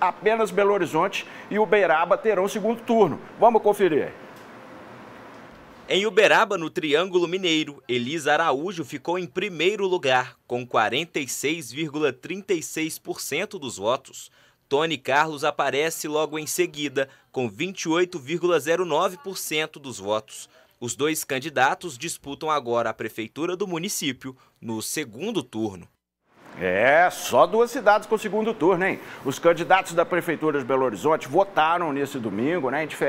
apenas Belo Horizonte e Uberaba terão segundo turno. Vamos conferir. Em Uberaba, no Triângulo Mineiro, Elisa Araújo ficou em primeiro lugar, com 46,36% dos votos. Tony Carlos aparece logo em seguida, com 28,09% dos votos. Os dois candidatos disputam agora a prefeitura do município no segundo turno. É, só duas cidades com o segundo turno, hein? Os candidatos da Prefeitura de Belo Horizonte votaram nesse domingo, né, em